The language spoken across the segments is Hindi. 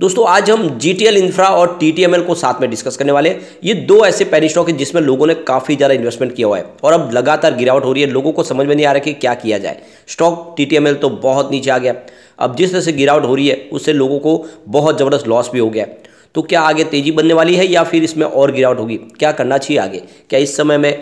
दोस्तों आज हम जी टी एल इंफ्रा और टी टी एम एल को साथ में डिस्कस करने वाले हैं ये दो ऐसे पैनी स्टॉक है जिसमें लोगों ने काफ़ी ज़्यादा इन्वेस्टमेंट किया हुआ है और अब लगातार गिरावट हो रही है लोगों को समझ में नहीं आ रहा है कि क्या किया जाए stock T T M L तो बहुत नीचे आ गया अब जिस तरह से गिरावट हो रही है उससे लोगों को बहुत ज़बरदस्त लॉस भी हो गया तो क्या आगे तेज़ी बनने वाली है या फिर इसमें और गिरावट होगी क्या करना चाहिए आगे क्या इस समय में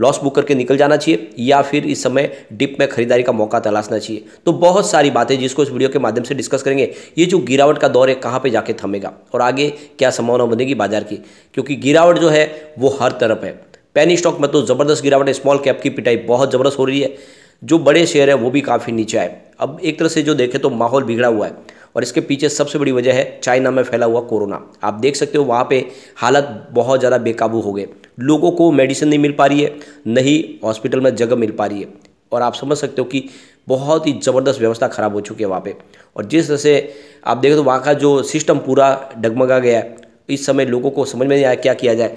लॉस बुक करके निकल जाना चाहिए या फिर इस समय डिप में खरीदारी का मौका तलाशना चाहिए तो बहुत सारी बातें जिसको इस वीडियो के माध्यम से डिस्कस करेंगे ये जो गिरावट का दौर है कहाँ पर जाके थमेगा और आगे क्या संभावना बनेगी बाजार की क्योंकि गिरावट जो है वो हर तरफ है पैनी स्टॉक में तो ज़बरदस्त गिरावट है स्मॉल कैप की पिटाई बहुत ज़बरदस्त हो रही है जो बड़े शेयर हैं वो भी काफ़ी नीचे आए अब एक तरह से जो देखें तो माहौल बिगड़ा हुआ है और इसके पीछे सबसे बड़ी वजह है चाइना में फैला हुआ कोरोना आप देख सकते हो वहाँ पे हालत बहुत ज़्यादा बेकाबू हो गए लोगों को मेडिसिन नहीं मिल पा रही है न ही हॉस्पिटल में जगह मिल पा रही है और आप समझ सकते हो कि बहुत ही ज़बरदस्त व्यवस्था ख़राब हो चुकी है वहाँ पे और जिस तरह से आप देखो तो वहाँ का जो सिस्टम पूरा डगमगा गया है इस समय लोगों को समझ में नहीं आया क्या किया जाए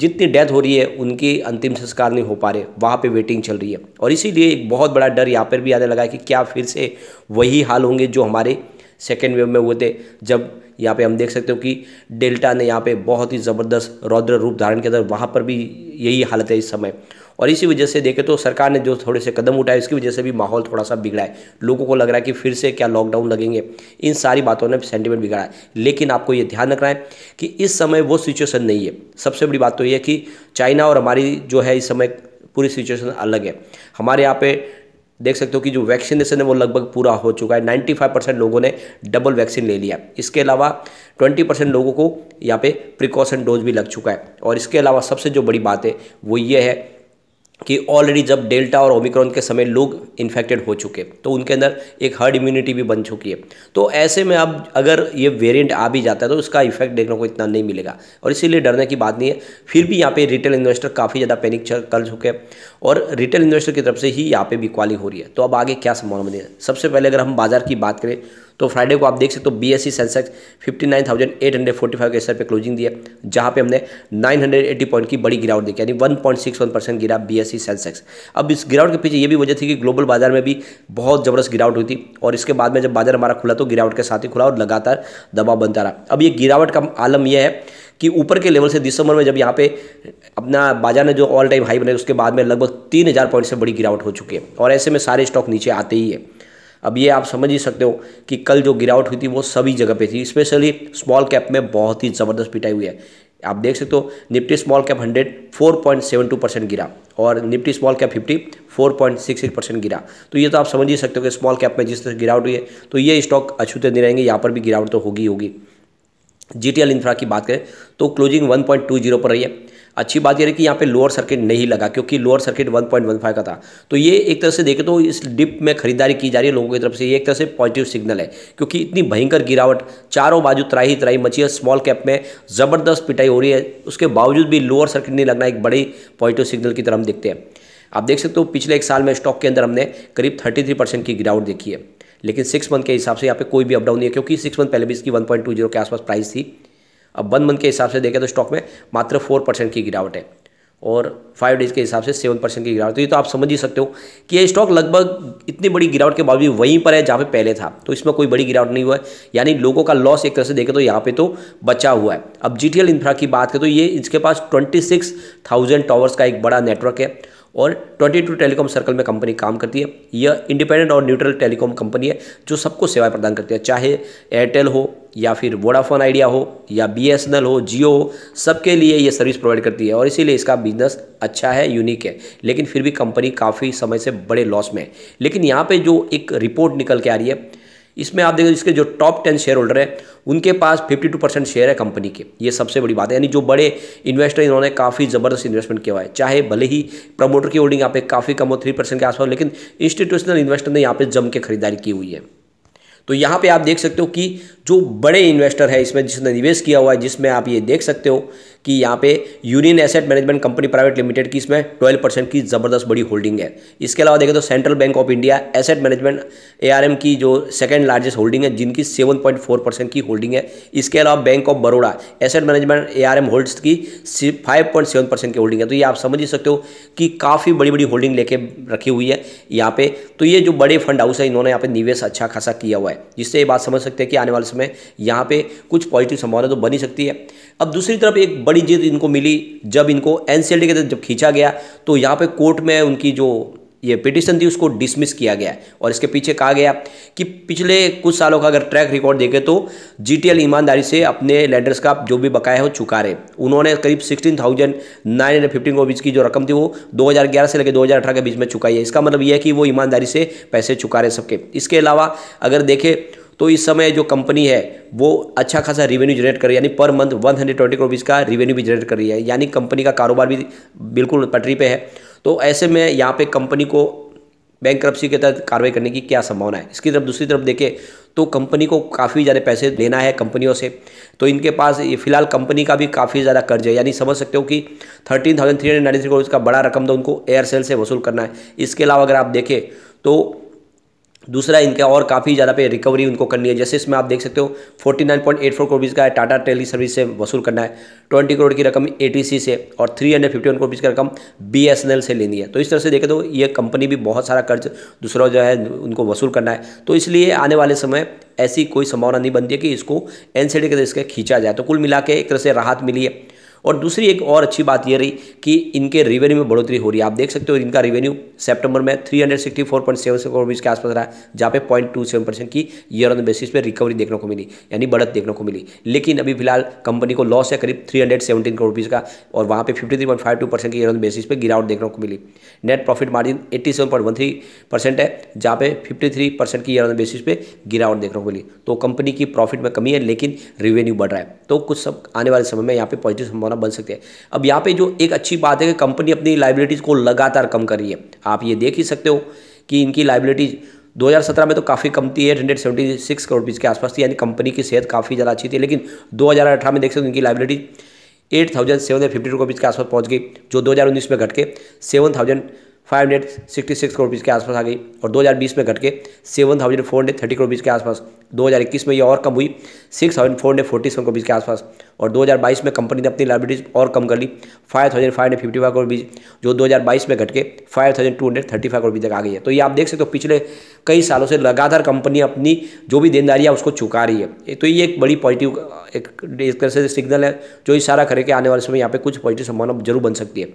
जितनी डेथ हो रही है उनकी अंतिम संस्कार नहीं हो पा रहे वहाँ पे वेटिंग चल रही है और इसीलिए एक बहुत बड़ा डर यहाँ पर भी आने लगा है कि क्या फिर से वही हाल होंगे जो हमारे सेकेंड वेव में हुए थे जब यहाँ पे हम देख सकते हो कि डेल्टा ने यहाँ पे बहुत ही ज़बरदस्त रौद्र रूप धारण किया था वहाँ पर भी यही हालत है इस समय और इसी वजह से देखें तो सरकार ने जो थोड़े से कदम उठाए उसकी वजह से भी माहौल थोड़ा सा बिगड़ा है लोगों को लग रहा है कि फिर से क्या लॉकडाउन लगेंगे इन सारी बातों ने सेंटिमेंट बिगाड़ा है लेकिन आपको ये ध्यान रखना है कि इस समय वो सिचुएशन नहीं है सबसे बड़ी बात तो ये है कि चाइना और हमारी जो है इस समय पूरी सिचुएशन अलग है हमारे यहाँ पे देख सकते हो कि जो वैक्सीनेशन है वो लगभग पूरा हो चुका है 95 परसेंट लोगों ने डबल वैक्सीन ले लिया इसके अलावा 20 परसेंट लोगों को यहाँ पे प्रिकॉशन डोज भी लग चुका है और इसके अलावा सबसे जो बड़ी बात है वो ये है कि ऑलरेडी जब डेल्टा और ओमिक्रॉन के समय लोग इन्फेक्टेड हो चुके तो उनके अंदर एक हर्ड इम्यूनिटी भी बन चुकी है तो ऐसे में अब अगर ये वेरिएंट आ भी जाता है तो उसका इफेक्ट देखने को इतना नहीं मिलेगा और इसीलिए डरने की बात नहीं है फिर भी यहाँ पे रिटेल इन्वेस्टर काफ़ी ज़्यादा पैनिक कर चुके हैं और रिटेल इन्वेस्टर की तरफ से ही यहाँ पर बिकवाली हो रही है तो अब आगे क्या संभावना बनी है सबसे पहले अगर हम बाजार की बात करें तो फ्राइडे को आप देख सकते हो B S C sensex fifty nine thousand eight hundred forty five के स्तर पर क्लोजिंग दिया जहाँ पे हमने नाइन एट्टी पॉइंट की बड़ी गिरावट देखी यानी one point six one percent गिरा बी एस सी सेंसेक्स अब इस गिरावट के पीछे ये भी वजह थी कि ग्लोबल बाजार में भी बहुत ज़बरदस्त गिरावट हुई थी और इसके बाद में जब बाजार हमारा खुला तो गिरावट के साथ ही खुला और लगातार दबाव बनता रहा अब ये गिरावट का आलम यह है कि ऊपर के लेवल से दिसंबर में जब यहाँ पे अपना बाजार ने जो ऑल टाइम हाई बनाया उसके बाद में लगभग तीन हज़ार पॉइंट से बड़ी गिरावट हो चुकी है और ऐसे में सारे स्टॉक नीचे आते ही है अब ये आप समझ ही सकते हो कि कल जो गिरावट हुई थी वो सभी जगह पे थी स्पेशली स्मॉल कैप में बहुत ही ज़बरदस्त पिटाई हुई है आप देख सकते हो Nifty small cap hundred four point seven two percent गिरा और Nifty small cap fifty four point six eight percent गिरा तो ये तो आप समझ ही सकते हो कि स्मॉल कैप में जिस तरह गिरावट हुई है तो ये स्टॉक अछूते नहीं रहेंगे यहाँ पर भी गिरावट तो होगी होगी जी टी एल इंफ्रा की बात करें तो closing one point two zero पर रही है अच्छी बात यह रही कि यहाँ पे लोअर सर्किट नहीं लगा क्योंकि लोअर सर्किट 1.15 का था तो ये एक तरह से देखें तो इस डिप में खरीदारी की जा रही है लोगों की तरफ से ये एक तरह से पॉजिटिव सिग्नल है क्योंकि इतनी भयंकर गिरावट चारों बाजू त्राही त्राही मची है स्मॉल कैप में ज़बरदस्त पिटाई हो रही है उसके बावजूद भी लोअर सर्किट नहीं लगना एक बड़ी पॉजिटिव सिग्नल की तरह हम देखते हैं आप देख सकते हो पिछले एक साल में स्टॉक के अंदर हमने करीब थर्टी परसेंट की गिरावट देखी है लेकिन सिक्स मंथ के हिसाब से यहाँ पे कोई भी अपडाउन नहीं है क्योंकि सिक्स मंथ पहले भी इसकी 1.20 के आसपास प्राइस थी अब वन मंथ के हिसाब से देखें तो स्टॉक में मात्र फोर परसेंट की गिरावट है और फाइव डेज के हिसाब से सेवन परसेंट की गिरावट तो ये तो आप समझ ही सकते हो कि ये स्टॉक लगभग इतनी बड़ी गिरावट के बावजूद वहीं पर है जहाँ पे पहले था तो इसमें कोई बड़ी गिरावट नहीं हुआ है यानी लोगों का लॉस एक तरह से देखें तो यहाँ पे तो बचा हुआ है अब जी टी इंफ्रा की बात करें तो ये इसके पास ट्वेंटी सिक्स थाउजेंड टावर्स का एक बड़ा नेटवर्क है और 22 टेलीकॉम सर्कल में कंपनी काम करती है यह इंडिपेंडेंट और न्यूट्रल टेलीकॉम कंपनी है जो सबको सेवाएं प्रदान करती है चाहे एयरटेल हो या फिर वोडाफोन आइडिया हो या बी हो जियो हो सबके लिए ये सर्विस प्रोवाइड करती है और इसीलिए इसका बिजनेस अच्छा है यूनिक है लेकिन फिर भी कंपनी काफ़ी समय से बड़े लॉस में है लेकिन यहाँ पर जो एक रिपोर्ट निकल के आ रही है इसमें आप देखो इसके जो टॉप टेन शेयर होल्डर हैं उनके पास 52 परसेंट शेयर है कंपनी के ये सबसे बड़ी बात है यानी जो बड़े इन्वेस्टर इन्होंने काफ़ी ज़बरदस्त इन्वेस्टमेंट किया हुआ है चाहे भले ही प्रमोटर की होल्डिंग यहाँ पे काफ़ी कम हो थ्री परसेंट के आसपास लेकिन इंस्टीट्यूशनल इन्वेस्टर ने यहाँ पे जम के खरीदारी की हुई है तो यहाँ पर आप देख सकते हो कि जो बड़े इन्वेस्टर हैं इसमें जिसने निवेश किया हुआ है जिसमें आप ये देख सकते हो कि यहाँ पे union asset management company private limited की इसमें 12 परसेंट की ज़बरदस्त बड़ी होल्डिंग है इसके अलावा देखें तो central bank of India asset management ARM की जो सेकंड लार्जेस्ट होल्डिंग है जिनकी 7.4 परसेंट की होल्डिंग है इसके अलावा bank of Baroda asset management A holds की फाइव परसेंट की होल्डिंग है तो ये आप समझ ही सकते हो कि काफ़ी बड़ी बड़ी होल्डिंग लेके रखी हुई है यहाँ पर तो ये जो बड़े फंड हाउस है इन्होंने यहाँ पर निवेश अच्छा खासा किया हुआ है जिससे ये बात समझ सकते हैं कि आने वाले में यहाँ पे कुछ पॉजिटिव संभावना तो बनी सकती है अब दूसरी तरफ एक बड़ी जीत इनको मिली जब इनको एन के तहत जब खींचा गया तो यहाँ पर कोर्ट में उनकी जो ये पिटिशन थी उसको डिसमिस किया गया और इसके पीछे कहा गया कि पिछले कुछ सालों का अगर ट्रैक रिकॉर्ड देखें तो जीटीएल ईमानदारी से अपने लैंडर्स का जो भी बकाया हो चुका रहे उन्होंने करीब sixteen thousand nine hundred fifteen को बीच की जो रकम थी वो 2011 से लेकर 2018 के बीच में चुकाई है इसका मतलब यह है कि वो ईमानदारी से पैसे चुका रहे सबके इसके अलावा अगर देखें तो इस समय जो कंपनी है वो अच्छा खासा रेवेन्यू जनरेट कर रही है यानी per month one hundred twenty crore का रेवेन्यू भी जनरेट कर रही है यानी कंपनी का कारोबार भी बिल्कुल पटरी पे है तो ऐसे में यहाँ पे कंपनी को बैंक करप्सी के तहत कार्रवाई करने की क्या संभावना है इसकी तरफ दूसरी तरफ देखें तो कंपनी को काफ़ी ज़्यादा पैसे लेना है कंपनियों से तो इनके पास फिलहाल कंपनी का भी काफ़ी ज़्यादा कर्ज है यानी समझ सकते हो कि thirteen thousand three hundred ninety three crore का बड़ा रकम तो उनको एयरसेल से वसूल करना है इसके अलावा अगर आप देखें तो दूसरा इनका और काफ़ी ज़्यादा पे रिकवरी उनको करनी है जैसे इसमें आप देख सकते हो 49.84 करोड़ का टाटा टेली सर्विस से वसूल करना है 20 करोड़ की रकम एटीसी से और 351 हंड्रेड की रकम बीएसएनएल से लेनी है तो इस तरह से देखें तो ये कंपनी भी बहुत सारा कर्ज दूसरा जो है उनको वसूल करना है तो इसलिए आने वाले समय ऐसी कोई संभावना नहीं बनती है कि इसको एन के तरह इसके खींचा जाए तो कुल मिला के एक तरह से राहत मिली है और दूसरी एक और अच्छी बात यह रही कि इनके रेवेन्यू में बढ़ोतरी हो रही है आप देख सकते हो इनका रेवेन्यू सेप्टेंबर में three hundred sixty four point seven seven rupees के आसपास रहा जहाँ पे पॉइंट टू सेवन परसेंट की ईयर ऑन बेसिस पे रिकवरी देखने को मिली यानी बढ़त देखने को मिली लेकिन अभी फिलहाल कंपनी को लॉस है करीब three hundred seventeen crore rupees का और वहाँ पे fifty three point five two percent की ईयर ऑन बेसिस पे गिरावट देखने को मिली net profit margin eighty seven point one three percent है जहाँ पे फिफ्टी थ्री परसेंट की ईयर ऑन बेसिस पे गिरावट देखने को मिली तो कंपनी की प्रॉफिट में कमी है लेकिन रेवेन्यू बढ़ रहा है तो कुछ सब आने वाले समय में यहाँ पे पॉजिटिव संभावना संभावना बन सकती है अब यहाँ पे जो एक अच्छी बात है कि कंपनी अपनी लाइबिलिटीज़ को लगातार कम कर रही है आप ये देख ही सकते हो कि इनकी लाइबिलिटीज़ 2017 में तो काफ़ी कम थी eight hundred seventy six crore rupees के आसपास थी यानी कंपनी की सेहत काफ़ी ज़्यादा अच्छी थी लेकिन 2018 में देख सकते हो इनकी liability eight thousand seven hundred fifty rupees के आसपास पहुँच गई जो दो में घट के seven thousand five hundred sixty six crore rupees के आसपास आ गई और 2020 में घट के seven thousand four hundred thirty crore rupees के आसपास 2021 में ये और कम हुई six thousand four hundred forty seven crore के आसपास और 2022 में कंपनी ने अपनी लाइब्रेटीज और कम कर ली five thousand five hundred fifty five crore rupees जो 2022 में घट के five thousand two hundred thirty five crore तक आ गई है तो ये आप देख सकते हो तो पिछले कई सालों से लगातार कंपनी अपनी जो भी देनदारी है उसको चुका रही है तो ये एक बड़ी पॉजिटिव एक तरह से सिग्नल है जो इशारा करे कि आने वाले समय यहाँ पर कुछ पॉजिटिव संभावना जरूर बन सकती है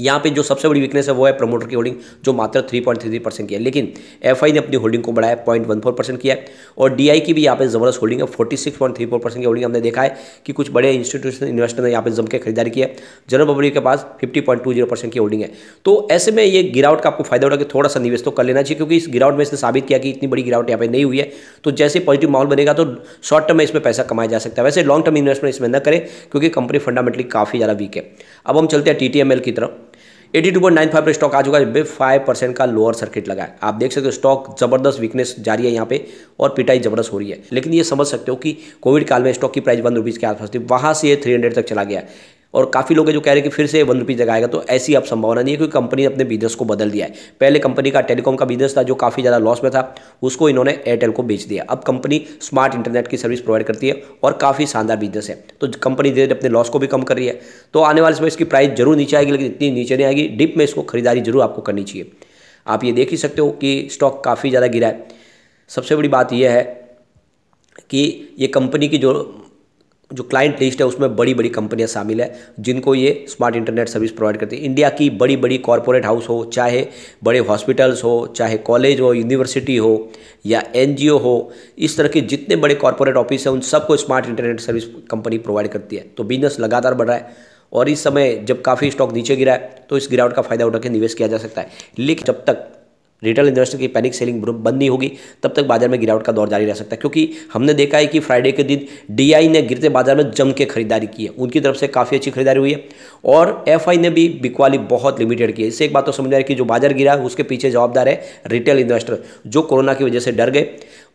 यहाँ पे जो सबसे बड़ी वीकनेस है वो है प्रमोटर की होल्डिंग जो मात्र 3.33 परसेंट की है लेकिन एफआई ने अपनी होल्डिंग को बढ़ाया 0.14 परसेंट किया है और डीआई की भी यहाँ पे जबरदस्त होल्डिंग है 46.34 परसेंट की होल्डिंग हमने देखा है कि कुछ बड़े इंस्टीट्यूशन इन्वेस्टर ने यहाँ पे जम के खरीदारी की है जनरल पब्लिक के पास फिफ्टी परसेंट की होल्डिंग है तो ऐसे में ये गिरावट का आपको फायदा होगा कि थोड़ा सा निवेश तो कर लेना चाहिए क्योंकि इस गिरावट में इसने साबित किया कि इतनी बड़ी गिरावट यहाँ पर नहीं हुई है तो जैसे पॉजिटिव माहौल बनेगा तो शॉर्ट टर्म में इसमें पैसा कमाया जा सकता है वैसे लॉन्ग टर्म इन्वेस्टमेंट इसमें न करें क्योंकि कंपनी फंडामेंटली काफ़ी ज़्यादा वीक है अब हम चलते हैं टी की तरफ eighty two point nine five पर स्टॉक आ चुका है फाइव परसेंट का लोअर सर्किट लगा है आप देख सकते हो स्टॉक जबरदस्त वीकनेस जारी है यहाँ पे और पिटाई जबरदस्त हो रही है लेकिन ये समझ सकते हो कि कोविड काल में स्टॉक की प्राइस वन रुपीज़ के आसपास थी वहाँ से ये थ्री हंड्रेड तक चला गया और काफ़ी लोग जो कह रहे हैं कि फिर से वन रुपीज़ जगाएगा तो ऐसी अब संभावना नहीं है क्योंकि कंपनी ने अपने बिजनेस को बदल दिया है पहले कंपनी का टेलीकॉम का बिजनेस था जो काफ़ी ज़्यादा लॉस में था उसको इन्होंने एयरटेल को बेच दिया अब कंपनी स्मार्ट इंटरनेट की सर्विस प्रोवाइड करती है और काफ़ी शानदार बिजनेस है तो कंपनी धीरे अपने लॉस को भी कम कर रही है तो आने वाले समय इसकी प्राइस जरूर नीचे आएगी लेकिन इतनी नीचे नहीं आएगी डिप में इसको खरीदारी जरूर आपको करनी चाहिए आप ये देख ही सकते हो कि स्टॉक काफ़ी ज़्यादा गिरा है सबसे बड़ी बात यह है कि ये कंपनी की जो जो क्लाइंट लिस्ट है उसमें बड़ी बड़ी कंपनियां शामिल है जिनको ये स्मार्ट इंटरनेट सर्विस प्रोवाइड करती है इंडिया की बड़ी बड़ी कॉरपोरेट हाउस हो चाहे बड़े हॉस्पिटल्स हो चाहे कॉलेज हो यूनिवर्सिटी हो या एनजीओ हो इस तरह के जितने बड़े कॉरपोरेट ऑफिस हैं उन सबको smart internet service company provide करती है तो बिजनेस लगातार बढ़ रहा है और इस समय जब काफ़ी स्टॉक नीचे गिरा है तो इस गिरावट का फायदा उठा के निवेश किया जा सकता है लेकिन जब तक रिटेल इन्वेस्टर की पैनिक सेलिंग बंद नहीं होगी तब तक बाजार में गिरावट का दौर जारी रह सकता है क्योंकि हमने देखा है कि फ्राइडे के दिन डी ने गिरते बाजार में जम के खरीदारी की है उनकी तरफ से काफ़ी अच्छी खरीदारी हुई है और एफ ने भी बिकवाली बहुत लिमिटेड की है इससे एक बात तो समझ आ रही है कि जो बाजार गिरा उसके पीछे जवाबदार है रिटेल इन्वेस्टर जो कोरोना की वजह से डर गए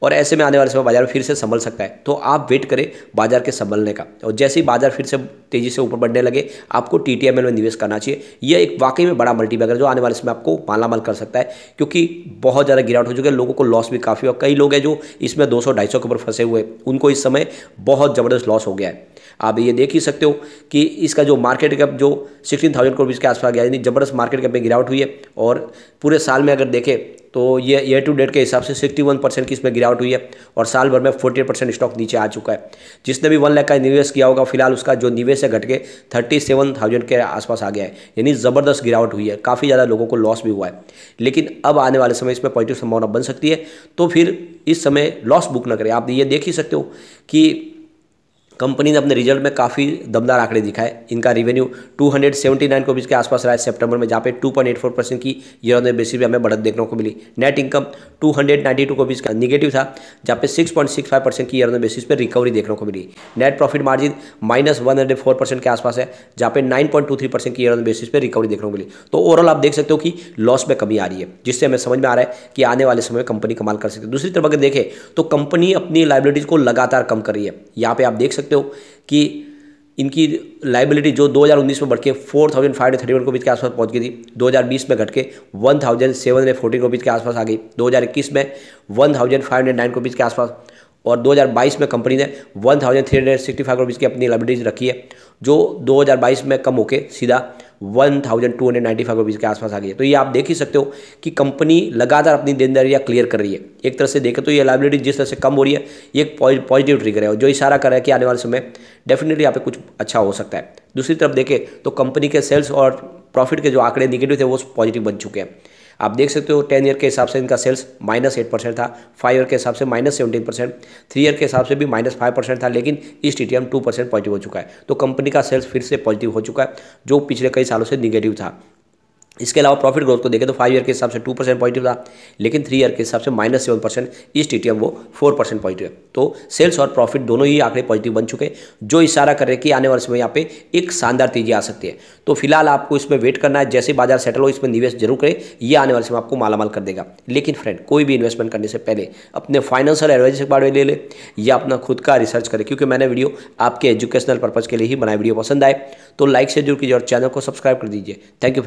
और ऐसे में आने वाले समय बाजार फिर से संभल सकता है तो आप वेट करें बाजार के संभलने का और जैसे ही बाजार फिर से तेजी से ऊपर बढ़ने लगे आपको टी में निवेश करना चाहिए यह एक वाकई में बड़ा मल्टीबैगर जो आने वाले समय आपको मालामाल कर सकता है क्योंकि बहुत ज़्यादा गिरावट हो चुकी है लोगों को लॉस भी काफ़ी और कई लोग हैं जो इसमें दो सौ के ऊपर फंसे हुए उनको इस समय बहुत ज़बरदस्त लॉस हो गया है आप ये देख ही सकते हो कि इसका जो मार्केट कैप जो सिक्सटीन थाउजेंड करोड़ के आसपास गया यानी जबरदस्त मार्केट कैप में गिरावट हुई है और पूरे साल में अगर देखें तो ये ईयर टू डेट के हिसाब से 61 परसेंट की इसमें गिरावट हुई है और साल भर में 48 परसेंट स्टॉक नीचे आ चुका है जिसने भी वन लाख का निवेश किया होगा फिलहाल उसका जो निवेश है घट के थर्टी सेवन थाउजेंड के आसपास आ गया है यानी ज़बरदस्त गिरावट हुई है काफ़ी ज़्यादा लोगों को लॉस भी हुआ है लेकिन अब आने वाले समय इसमें पॉजिटिव संभावना बन सकती है तो फिर इस समय लॉस बुक ना करें आप ये देख ही सकते हो कि कंपनी ने अपने रिजल्ट में काफ़ी दमदार आंकड़े दिखाए इनका रेवेन्यू 279 करोड़ के आसपास रहा है सितंबर में जहाँ पे 2.84 परसेंट की ईयर ऑन बेसिस पे हमें बढ़त देखने को मिली नेट इनकम 292 करोड़ का निगेटिव था जहाँ पे 6.65 परसेंट की ईयर ऑन बेसिस पे रिकवरी देखने को मिली net profit margin minus one के आसपास है जहाँ पे नाइन की ईयर ऑन बेसिस पर रिकवरी देखने को मिली तो ओवरऑल आप देख सकते हो कि लॉस में कमी आ रही है जिससे हमें समझ में आ रहा है कि आने वाले समय में कंपनी कमाल कर सकती है दूसरी तरफ अगर देखें तो कंपनी अपनी लाइबिलिटीज़ को लगातार कम कर रही है यहाँ पे आप देख सकते सकते हो कि इनकी लाइबिलिटी जो 2019 में बढ़ के four thousand five thirty one rupees के आसपास पहुंच गई थी 2020 में घट के one thousand seven hundred fourteen rupees के आसपास आ गई 2021 में one thousand five hundred nine rupees के आसपास और 2022 में कंपनी ने 1365 रुपीज़ की अपनी लाइब्रेटीज रखी है जो 2022 में कम होके सीधा 1295 रुपीज़ के आसपास आ गई है तो ये आप देख ही सकते हो कि कंपनी लगातार अपनी देनदारियाँ क्लियर कर रही है एक तरह से देखें तो ये लाइब्रेटी जिस तरह से कम हो रही है ये एक पॉजिटिव ट्रिगर है जो इशारा कर रहा है कि आने वाले समय डेफिनेटली यहाँ पे कुछ अच्छा हो सकता है दूसरी तरफ देखें तो कंपनी के सेल्स और प्रॉफिट के जो आंकड़े निगेटिव थे वो पॉजिटिव बन चुके हैं आप देख सकते हो टेन ईयर के हिसाब से इनका सेल्स माइनस एट परसेंट था फाइव ईयर के हिसाब से minus seventeen percent three year के हिसाब से भी माइनस फाइव परसेंट था लेकिन इस T T M two percent positive हो चुका है तो कंपनी का सेल्स फिर से पॉजिटिव हो चुका है जो पिछले कई सालों से निगेटिव था इसके अलावा प्रॉफिट ग्रोथ को देखें तो फाइव ईयर के हिसाब से टू परसेंट पॉजिटिव था लेकिन थ्री ईयर के हिसाब से माइनस सेवन परसेंट इस टी वो फोर परसेंट पॉजिटिव है तो सेल्स और प्रॉफिट दोनों ही आंकड़े पॉजिटिव बन चुके हैं जो इशारा कर रहे हैं कि आने वाले समय यहाँ पे एक शानदार तेजी आ सकती है तो फिलहाल आपको इसमें वेट करना है जैसे बाजार सेटल हो इसमें निवेश जरूर करें ये आने वाले समय आपको मालामाल कर देगा लेकिन फ्रेंड कोई भी इन्वेस्टमेंट करने से पहले अपने फाइनेंशियल एडवाइजर के बारे में ले लें या अपना खुद का रिसर्च करें क्योंकि मैंने वीडियो आपके एजुकेशनल पर्पज़ के लिए ही बनाए वीडियो पसंद आए तो लाइक से जरूर कीजिए और चैनल को सब्सक्राइब कर दीजिए थैंक यू